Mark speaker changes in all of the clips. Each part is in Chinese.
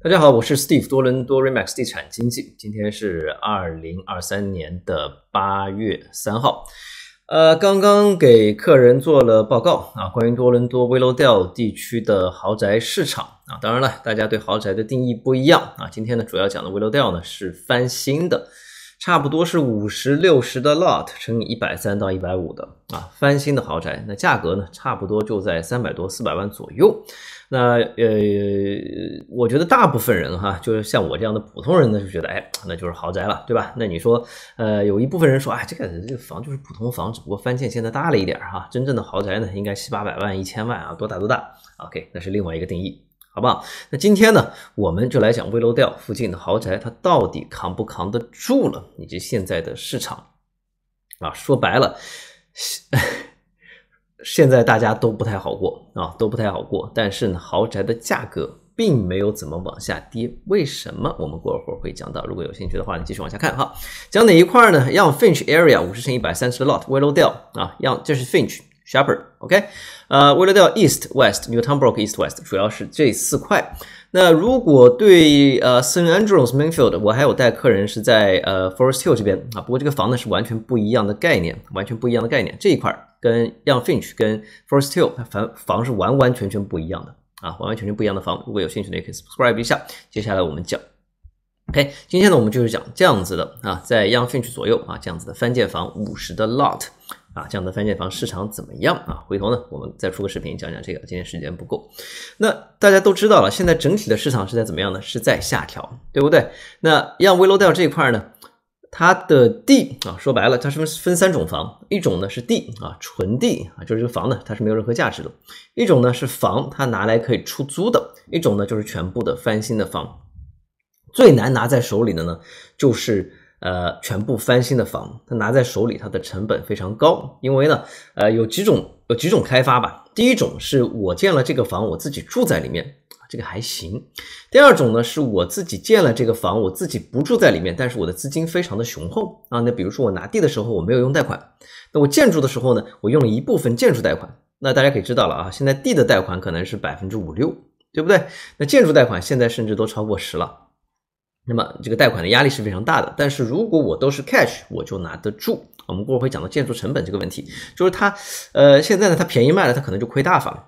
Speaker 1: 大家好，我是 Steve，多伦多 REMAX 地产经济，今天是二零二三年的八月三号，呃，刚刚给客人做了报告啊，关于多伦多 v i l l a d a l 地区的豪宅市场啊，当然了，大家对豪宅的定义不一样啊。今天呢，主要讲的 v i l l a d a l 呢是翻新的。差不多是五十、六十的 lot 乘以一百三到一百五的啊，翻新的豪宅，那价格呢，差不多就在三百多、四百万左右。那呃，我觉得大部分人哈，就是像我这样的普通人呢，就觉得，哎，那就是豪宅了，对吧？那你说，呃，有一部分人说啊，这个这个房就是普通房，只不过翻建现在大了一点哈。真正的豪宅呢，应该七八百万、一千万啊，多大多大？OK，那是另外一个定义。好不好？那今天呢，我们就来讲 Willowdale 附近的豪宅，它到底扛不扛得住了，以及现在的市场啊。说白了，现在大家都不太好过啊，都不太好过。但是呢，豪宅的价格并没有怎么往下跌。为什么？我们过会儿会讲到。如果有兴趣的话，你继续往下看哈。讲哪一块呢？让 Finch Area 五十乘一百三十 lot Willowdale 啊，让这是 Finch。s h a p p e r o k 呃，为了到 East West Newtonbrook East West，主要是这四块。那如果对呃 s t Andrews m a n f i e l d 我还有带客人是在呃 Forest Hill 这边啊，不过这个房呢是完全不一样的概念，完全不一样的概念。这一块跟 Young Finch 跟 Forest Hill 房房是完完全全不一样的啊，完完全全不一样的房。如果有兴趣的也可以 Subscribe 一下。接下来我们讲，OK，今天呢我们就是讲这样子的啊，在 Young Finch 左右啊这样子的翻建房五十的 Lot。啊，这样的翻建房市场怎么样啊？回头呢，我们再出个视频讲讲这个。今天时间不够。那大家都知道了，现在整体的市场是在怎么样呢？是在下调，对不对？那像微楼贷这一块呢，它的地啊，说白了，它是分三种房，一种呢是地啊，纯地啊，就是这个房呢，它是没有任何价值的；一种呢是房，它拿来可以出租的；一种呢就是全部的翻新的房。最难拿在手里的呢，就是。呃，全部翻新的房，它拿在手里，它的成本非常高。因为呢，呃，有几种，有几种开发吧。第一种是我建了这个房，我自己住在里面，这个还行。第二种呢，是我自己建了这个房，我自己不住在里面，但是我的资金非常的雄厚啊。那比如说我拿地的时候我没有用贷款，那我建筑的时候呢，我用了一部分建筑贷款。那大家可以知道了啊，现在地的贷款可能是百分之五六，对不对？那建筑贷款现在甚至都超过十了。那么这个贷款的压力是非常大的，但是如果我都是 cash，我就拿得住。我们过会会讲到建筑成本这个问题，就是它，呃，现在呢它便宜卖了，它可能就亏大发了。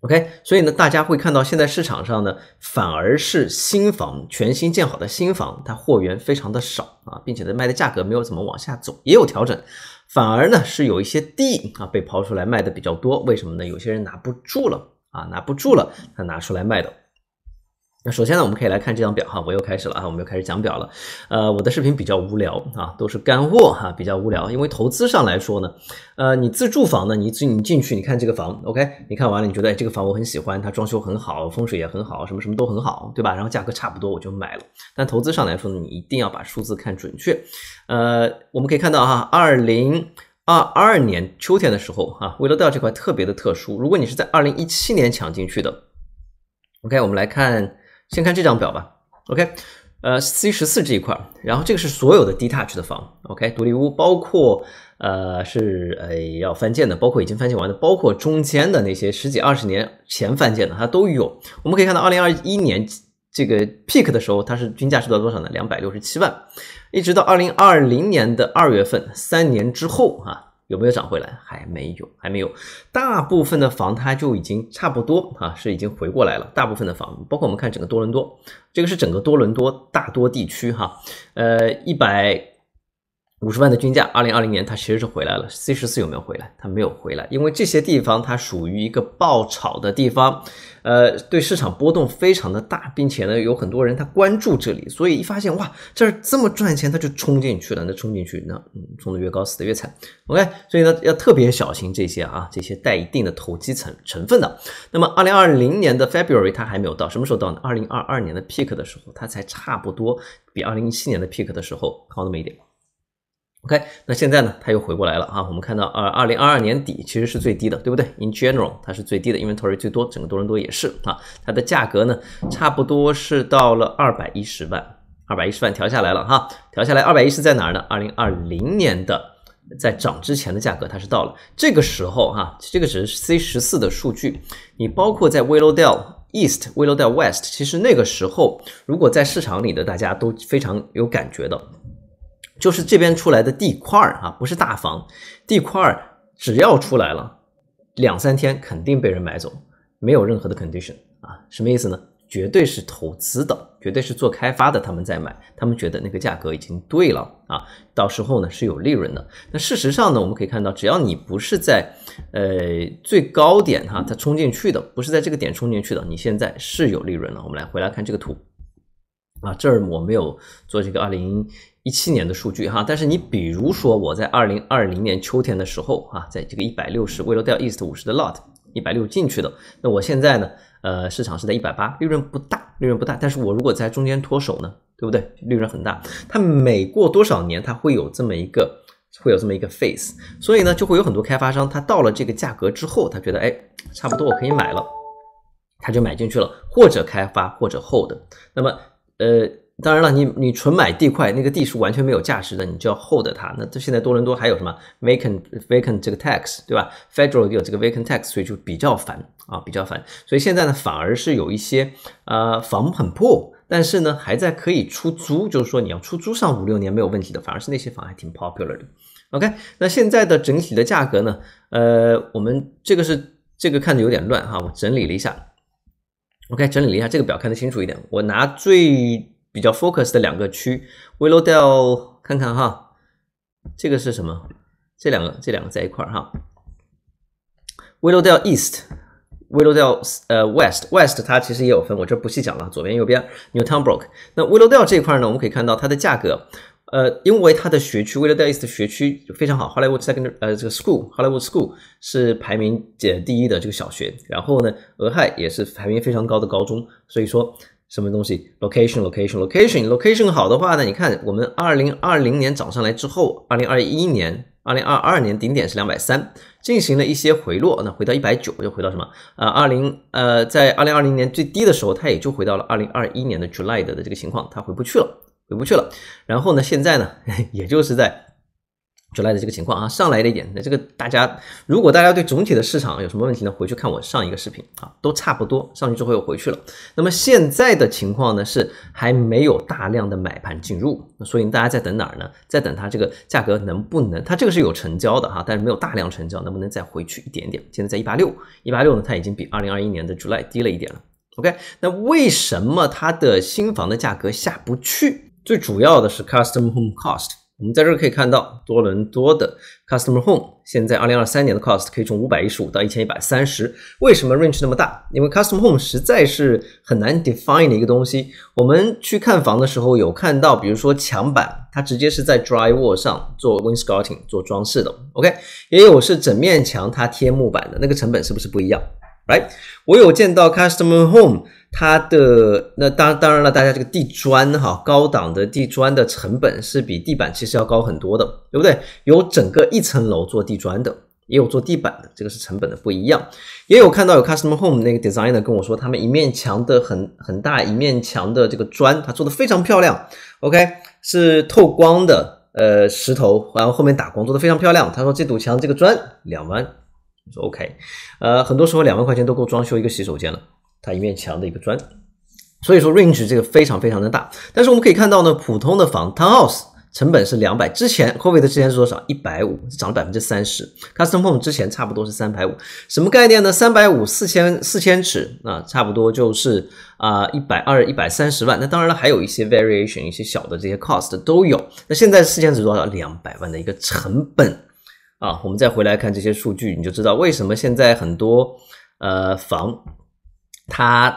Speaker 1: OK，所以呢大家会看到现在市场上呢，反而是新房全新建好的新房，它货源非常的少啊，并且呢卖的价格没有怎么往下走，也有调整，反而呢是有一些地啊被抛出来卖的比较多。为什么呢？有些人拿不住了啊，拿不住了，他拿出来卖的。那首先呢，我们可以来看这张表哈，我又开始了啊，我们又开始讲表了。呃，我的视频比较无聊啊，都是干货哈，比较无聊。因为投资上来说呢，呃，你自住房呢，你进你进去，你看这个房，OK，你看完了，你觉得这个房我很喜欢，它装修很好，风水也很好，什么什么都很好，对吧？然后价格差不多，我就买了。但投资上来说，呢，你一定要把数字看准确。呃，我们可以看到哈，二零二二年秋天的时候哈，微楼道这块特别的特殊。如果你是在二零一七年抢进去的，OK，我们来看。先看这张表吧。OK，呃，C 十四这一块，然后这个是所有的 detach 的房。OK，独立屋包括呃是呃要翻建的，包括已经翻建完的，包括中间的那些十几二十年前翻建的，它都有。我们可以看到，二零二一年这个 peak 的时候，它是均价是到多少呢？两百六十七万，一直到二零二零年的二月份，三年之后啊。有没有涨回来？还没有，还没有。大部分的房它就已经差不多啊，是已经回过来了。大部分的房，包括我们看整个多伦多，这个是整个多伦多大多地区哈，呃，一百。五十万的均价，二零二零年它其实是回来了。C 十四有没有回来？它没有回来，因为这些地方它属于一个爆炒的地方，呃，对市场波动非常的大，并且呢，有很多人他关注这里，所以一发现哇，这儿这么赚钱，他就冲进去了。那冲进去，那嗯冲得越高，死得越惨。OK，所以呢，要特别小心这些啊，这些带一定的投机层成分的。那么二零二零年的 February 它还没有到，什么时候到呢？二零二二年的 Peak 的时候，它才差不多比二零一七年的 Peak 的时候高那么一点。OK，那现在呢？它又回过来了啊！我们看到，二二零二二年底其实是最低的，对不对？In general，它是最低的，inventory 最多，整个多伦多也是啊。它的价格呢，差不多是到了二百一十万，二百一十万调下来了哈，调下来二百一十在哪儿呢？二零二零年的在涨之前的价格，它是到了这个时候哈。这个只是 C 十四的数据，你包括在 Willowdale East、Willowdale West，其实那个时候如果在市场里的大家都非常有感觉的。就是这边出来的地块儿啊，不是大房，地块儿只要出来了，两三天肯定被人买走，没有任何的 condition 啊，什么意思呢？绝对是投资的，绝对是做开发的，他们在买，他们觉得那个价格已经对了啊，到时候呢是有利润的。那事实上呢，我们可以看到，只要你不是在呃最高点哈，它冲进去的，不是在这个点冲进去的，你现在是有利润了。我们来回来看这个图。啊，这儿我没有做这个二零一七年的数据哈，但是你比如说我在二零二零年秋天的时候啊，在这个一百六十，为了掉 east 五十的 lot，一百六进去的，那我现在呢，呃，市场是在一百八，利润不大，利润不大，但是我如果在中间脱手呢，对不对？利润很大。它每过多少年，它会有这么一个，会有这么一个 face，所以呢，就会有很多开发商，他到了这个价格之后，他觉得哎，差不多我可以买了，他就买进去了，或者开发，或者 hold。那么呃，当然了，你你纯买地块，那个地是完全没有价值的，你就要 hold 它。那这现在多伦多还有什么 vacant vacant 这个 tax 对吧？Federal 有这个 vacant tax，所以就比较烦啊，比较烦。所以现在呢，反而是有一些呃房很破，但是呢还在可以出租，就是说你要出租上五六年没有问题的，反而是那些房还挺 popular 的。OK，那现在的整体的价格呢？呃，我们这个是这个看着有点乱哈，我整理了一下。OK，整理了一下这个表，看得清楚一点。我拿最比较 focus 的两个区，Willowdale 看看哈，这个是什么？这两个，这两个在一块儿哈。Willowdale East，Willowdale 呃 West，West 它其实也有分，我就不细讲了。左边右边 Newtonbrook w。那 Willowdale 这一块呢，我们可以看到它的价格。呃，因为它的学区 w i l l o d a l e 的学区非常好。Hollywood Secondary 呃，这个 school，Hollywood School 是排名第一的这个小学。然后呢，俄亥也是排名非常高的高中。所以说，什么东西，location，location，location，location 好的话呢？你看，我们二零二零年涨上来之后，二零二一年、二零二二年顶点是两百三，进行了一些回落，那回到一百九，又回到什么？呃，二零呃，在二零二零年最低的时候，它也就回到了二零二一年的 July 的这个情况，它回不去了。回不去了，然后呢？现在呢？也就是在 July 的这个情况啊，上来了一点。那这个大家如果大家对总体的市场有什么问题呢？回去看我上一个视频啊，都差不多。上去之后又回去了。那么现在的情况呢？是还没有大量的买盘进入，那所以大家在等哪儿呢？在等它这个价格能不能？它这个是有成交的哈，但是没有大量成交，能不能再回去一点点？现在在一八六，一八六呢，它已经比二零二一年的 July 低了一点了。OK，那为什么它的新房的价格下不去？最主要的是 custom home cost。我们在这儿可以看到多伦多的 custom home，现在二零二三年的 cost 可以从五百一十五到一千一百三十。为什么 range 那么大？因为 custom home 实在是很难 define 的一个东西。我们去看房的时候有看到，比如说墙板，它直接是在 dry wall 上做 w i n d s c o t i n g 做装饰的。OK，也有是整面墙它贴木板的，那个成本是不是不一样？Right？我有见到 custom home。它的那当当然了，大家这个地砖哈，高档的地砖的成本是比地板其实要高很多的，对不对？有整个一层楼做地砖的，也有做地板的，这个是成本的不一样。也有看到有 custom home 那个 designer 跟我说，他们一面墙的很很大一面墙的这个砖，他做的非常漂亮。OK，是透光的呃石头，然后后面打光做的非常漂亮。他说这堵墙这个砖两万，说 OK，呃，很多时候两万块钱都够装修一个洗手间了。它一面墙的一个砖，所以说 range 这个非常非常的大。但是我们可以看到呢，普通的房 townhouse 成本是两百，之前 COVID 之前是多少？一百五，涨了百分之三十。Custom home 之前差不多是三百五，什么概念呢？三百五四千四千尺啊，差不多就是啊一百二一百三十万。那当然了，还有一些 variation，一些小的这些 cost 都有。那现在四千尺多少？两百万的一个成本啊！我们再回来看这些数据，你就知道为什么现在很多呃房。他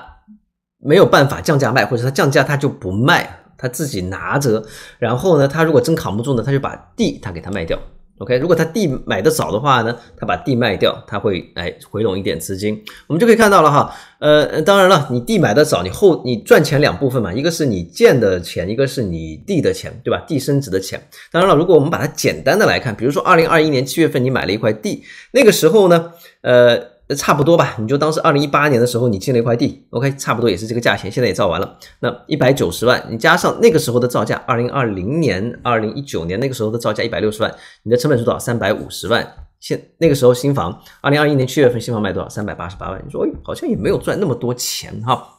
Speaker 1: 没有办法降价卖，或者他降价他就不卖，他自己拿着。然后呢，他如果真扛不住呢，他就把地他给他卖掉。OK，如果他地买的早的话呢，他把地卖掉，他会哎回笼一点资金。我们就可以看到了哈，呃，当然了，你地买的早，你后你赚钱两部分嘛，一个是你建的钱，一个是你地的钱，对吧？地升值的钱。当然了，如果我们把它简单的来看，比如说二零二一年七月份你买了一块地，那个时候呢，呃。差不多吧，你就当是二零一八年的时候你进了一块地，OK，差不多也是这个价钱，现在也造完了。那一百九十万，你加上那个时候的造价，二零二零年、二零一九年那个时候的造价一百六十万，你的成本是多少？三百五十万。现那个时候新房，二零二一年七月份新房卖多少？三百八十八万。说好像也没有赚那么多钱哈。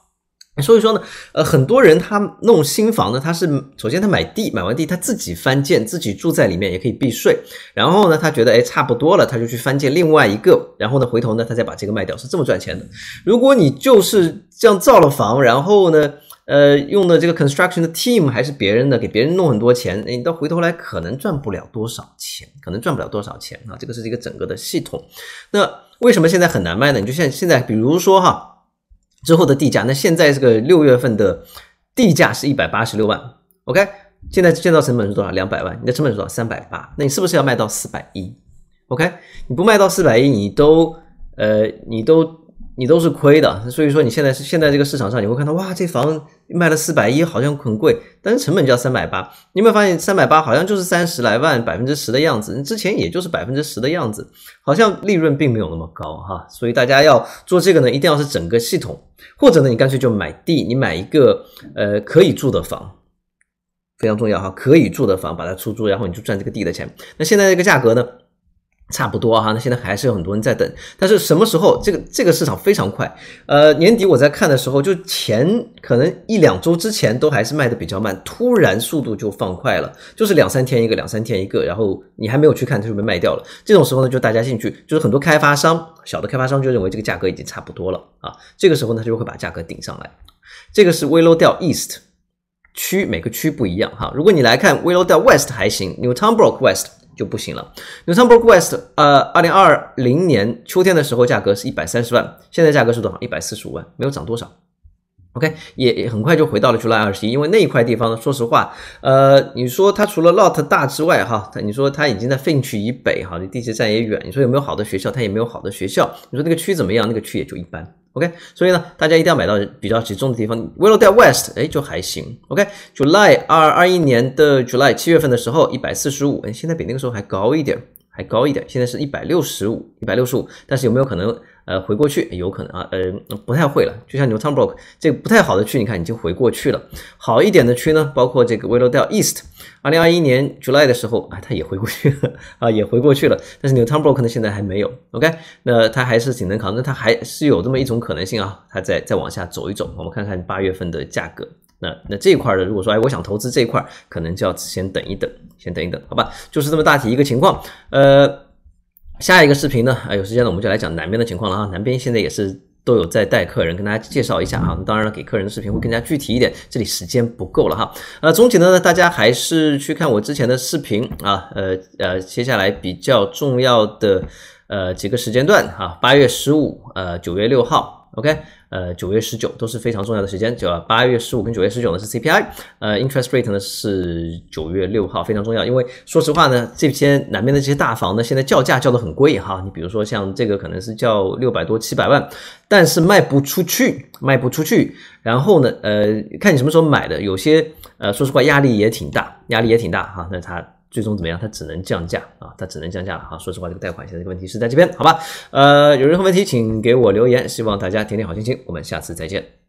Speaker 1: 所以说呢，呃，很多人他弄新房呢，他是首先他买地，买完地他自己翻建，自己住在里面也可以避税。然后呢，他觉得哎差不多了，他就去翻建另外一个。然后呢，回头呢他再把这个卖掉，是这么赚钱的。如果你就是这样造了房，然后呢，呃，用的这个 construction 的 team 还是别人的，给别人弄很多钱，你到回头来可能赚不了多少钱，可能赚不了多少钱啊。这个是一个整个的系统。那为什么现在很难卖呢？你就像现在，比如说哈。之后的地价，那现在这个六月份的地价是一百八十六万，OK，现在建造成本是多少？两百万，你的成本是多少？三百八，那你是不是要卖到四百一？OK，你不卖到四百一，你都呃，你都。你都是亏的，所以说你现在是现在这个市场上，你会看到哇，这房卖了四百一，好像很贵，但是成本要三百八，你有没有发现三百八好像就是三十来万百分之十的样子？你之前也就是百分之十的样子，好像利润并没有那么高哈。所以大家要做这个呢，一定要是整个系统，或者呢，你干脆就买地，你买一个呃可以住的房，非常重要哈，可以住的房把它出租，然后你就赚这个地的钱。那现在这个价格呢？差不多哈，那现在还是有很多人在等。但是什么时候这个这个市场非常快？呃，年底我在看的时候，就前可能一两周之前都还是卖的比较慢，突然速度就放快了，就是两三天一个，两三天一个，然后你还没有去看，它就被卖掉了。这种时候呢，就大家进去，就是很多开发商，小的开发商就认为这个价格已经差不多了啊，这个时候呢就会把价格顶上来。这个是 w i l 威楼调 East 区，每个区不一样哈。如果你来看 w i l l o West 还行，Newtonbrook w West。就不行了。纽康伯 West，呃，二零二零年秋天的时候价格是一百三十万，现在价格是多少？一百四十五万，没有涨多少。OK，也也很快就回到了 July 二十一，因为那一块地方呢，说实话，呃，你说它除了 lot 大之外，哈，你说它已经在 f i s h 以北，哈，离地铁站也远，你说有没有好的学校？它也没有好的学校。你说那个区怎么样？那个区也就一般。OK，所以呢，大家一定要买到比较集中的地方。Willowdale West，哎，就还行。OK，July 二二一年的 July 七月份的时候，一百四十五，哎，现在比那个时候还高一点，还高一点。现在是一百六十五，一百六十五，但是有没有可能？呃，回过去有可能啊，呃，不太会了。就像牛 townbrook 这个不太好的区，你看已经回过去了。好一点的区呢，包括这个 Willowdale East，二零二一年 July 的时候啊，它也回过去，了啊，也回过去了。但是牛 townbrook 呢，现在还没有。OK，那它还是挺能扛，那它还是有这么一种可能性啊，它再再往下走一走，我们看看八月份的价格。那那这一块的，如果说哎，我想投资这一块，可能就要先等一等，先等一等，好吧？就是这么大体一个情况，呃。下一个视频呢？啊，有时间呢，我们就来讲南边的情况了哈。南边现在也是都有在带客人，跟大家介绍一下啊。当然了，给客人的视频会更加具体一点，这里时间不够了哈。呃，总体呢，大家还是去看我之前的视频啊。呃呃，接下来比较重要的呃几个时间段哈，八月十五，呃，九月六号。OK，呃，九月十九都是非常重要的时间，对吧？八月十五跟九月十九呢是 CPI，呃，interest rate 呢是九月六号，非常重要。因为说实话呢，这些南边的这些大房呢，现在叫价叫的很贵哈。你比如说像这个可能是叫六百多七百万，但是卖不出去，卖不出去。然后呢，呃，看你什么时候买的，有些呃，说实话压力也挺大，压力也挺大哈。那他。最终怎么样？它只能降价啊！它只能降价了啊！说实话，这个贷款现在的问题是在这边，好吧？呃，有任何问题请给我留言，希望大家天天好心情，我们下次再见。